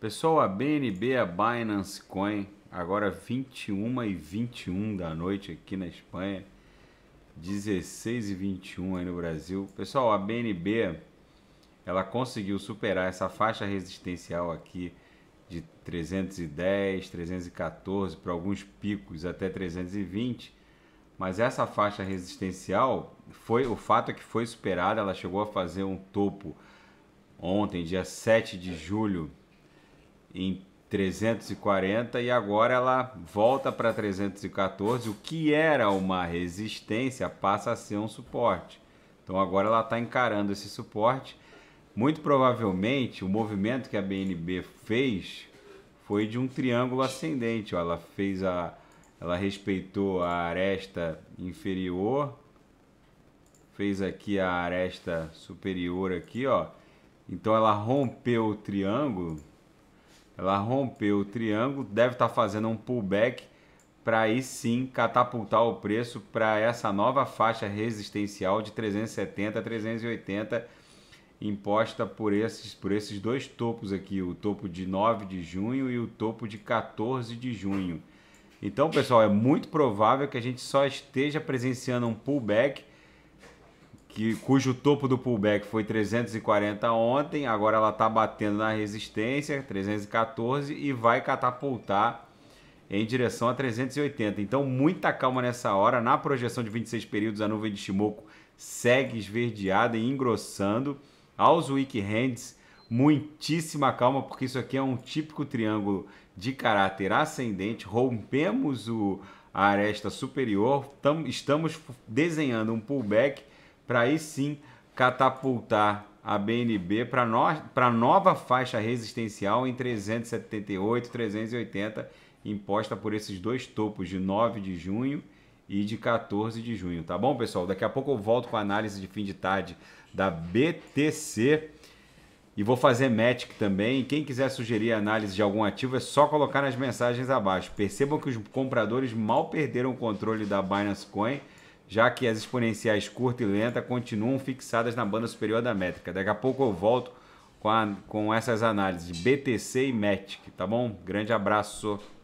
Pessoal, a BNB, a Binance Coin, agora 21 e 21 da noite aqui na Espanha, 16 e 21 aí no Brasil. Pessoal, a BNB, ela conseguiu superar essa faixa resistencial aqui de 310, 314, para alguns picos até 320. Mas essa faixa resistencial foi o fato é que foi superada, ela chegou a fazer um topo ontem, dia 7 de julho, em 340 e agora ela volta para 314, o que era uma resistência passa a ser um suporte. Então agora ela está encarando esse suporte. Muito provavelmente o movimento que a BNB fez foi de um triângulo ascendente. Ela fez a, ela respeitou a aresta inferior, fez aqui a aresta superior aqui, ó. Então ela rompeu o triângulo ela rompeu o triângulo, deve estar tá fazendo um pullback para aí sim catapultar o preço para essa nova faixa resistencial de 370 a 380 imposta por esses, por esses dois topos aqui, o topo de 9 de junho e o topo de 14 de junho. Então, pessoal, é muito provável que a gente só esteja presenciando um pullback que, cujo topo do pullback foi 340 ontem, agora ela está batendo na resistência, 314, e vai catapultar em direção a 380. Então, muita calma nessa hora. Na projeção de 26 períodos, a nuvem de Shimoku segue esverdeada e engrossando. Aos weak hands, muitíssima calma, porque isso aqui é um típico triângulo de caráter ascendente. Rompemos o, a aresta superior, tam, estamos desenhando um pullback para aí sim catapultar a BNB para no, nova faixa resistencial em 378, 380, imposta por esses dois topos de 9 de junho e de 14 de junho, tá bom, pessoal? Daqui a pouco eu volto com a análise de fim de tarde da BTC e vou fazer Matic também. Quem quiser sugerir análise de algum ativo é só colocar nas mensagens abaixo. Percebam que os compradores mal perderam o controle da Binance Coin já que as exponenciais curta e lenta continuam fixadas na banda superior da métrica. Daqui a pouco eu volto com, a, com essas análises BTC e METIC, tá bom? Grande abraço.